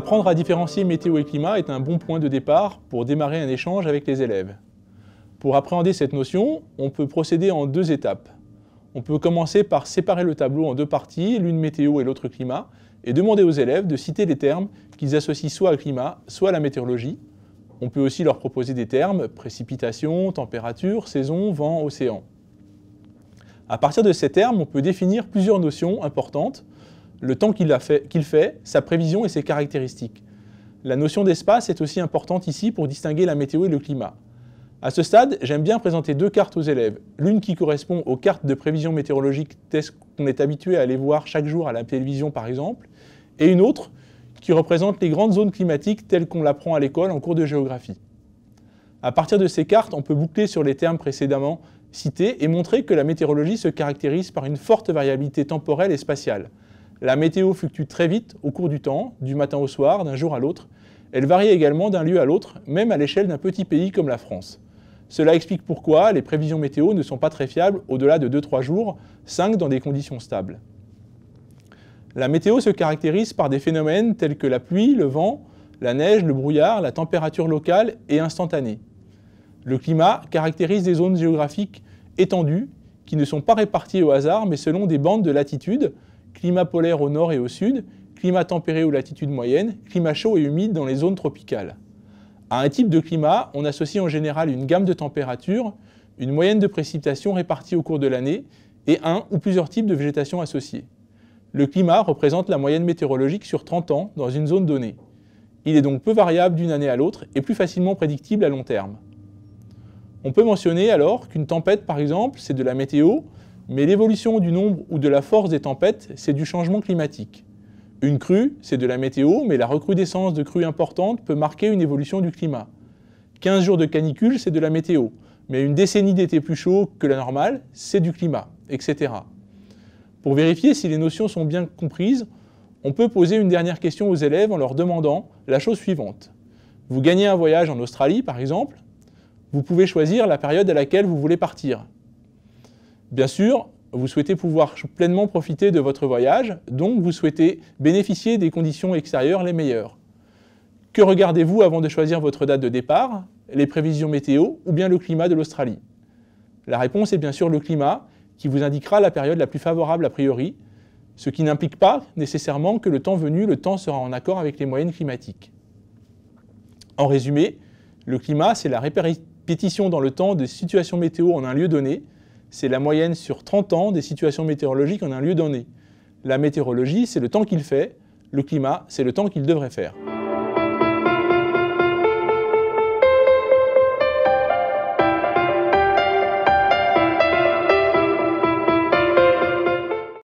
Apprendre à différencier météo et climat est un bon point de départ pour démarrer un échange avec les élèves. Pour appréhender cette notion, on peut procéder en deux étapes. On peut commencer par séparer le tableau en deux parties, l'une météo et l'autre climat, et demander aux élèves de citer les termes qu'ils associent soit au climat, soit à la météorologie. On peut aussi leur proposer des termes précipitation, température, saison, vent, océan. À partir de ces termes, on peut définir plusieurs notions importantes le temps qu'il fait, sa prévision et ses caractéristiques. La notion d'espace est aussi importante ici pour distinguer la météo et le climat. À ce stade, j'aime bien présenter deux cartes aux élèves, l'une qui correspond aux cartes de prévision météorologique qu'on est habitué à aller voir chaque jour à la télévision par exemple, et une autre qui représente les grandes zones climatiques telles qu'on l'apprend à l'école en cours de géographie. À partir de ces cartes, on peut boucler sur les termes précédemment cités et montrer que la météorologie se caractérise par une forte variabilité temporelle et spatiale, la météo fluctue très vite au cours du temps, du matin au soir, d'un jour à l'autre. Elle varie également d'un lieu à l'autre, même à l'échelle d'un petit pays comme la France. Cela explique pourquoi les prévisions météo ne sont pas très fiables au-delà de 2-3 jours, 5 dans des conditions stables. La météo se caractérise par des phénomènes tels que la pluie, le vent, la neige, le brouillard, la température locale et instantanée. Le climat caractérise des zones géographiques étendues qui ne sont pas réparties au hasard mais selon des bandes de latitude climat polaire au nord et au sud, climat tempéré aux latitudes moyennes, climat chaud et humide dans les zones tropicales. À un type de climat, on associe en général une gamme de températures, une moyenne de précipitations réparties au cours de l'année et un ou plusieurs types de végétation associés. Le climat représente la moyenne météorologique sur 30 ans dans une zone donnée. Il est donc peu variable d'une année à l'autre et plus facilement prédictible à long terme. On peut mentionner alors qu'une tempête, par exemple, c'est de la météo, mais l'évolution du nombre ou de la force des tempêtes, c'est du changement climatique. Une crue, c'est de la météo, mais la recrudescence de crues importantes peut marquer une évolution du climat. 15 jours de canicule, c'est de la météo, mais une décennie d'été plus chaud que la normale, c'est du climat, etc. Pour vérifier si les notions sont bien comprises, on peut poser une dernière question aux élèves en leur demandant la chose suivante. Vous gagnez un voyage en Australie, par exemple. Vous pouvez choisir la période à laquelle vous voulez partir. Bien sûr, vous souhaitez pouvoir pleinement profiter de votre voyage, donc vous souhaitez bénéficier des conditions extérieures les meilleures. Que regardez-vous avant de choisir votre date de départ, les prévisions météo ou bien le climat de l'Australie La réponse est bien sûr le climat, qui vous indiquera la période la plus favorable a priori, ce qui n'implique pas nécessairement que le temps venu, le temps sera en accord avec les moyennes climatiques. En résumé, le climat, c'est la répétition dans le temps de situations météo en un lieu donné, c'est la moyenne sur 30 ans des situations météorologiques en un lieu donné. La météorologie, c'est le temps qu'il fait, le climat, c'est le temps qu'il devrait faire.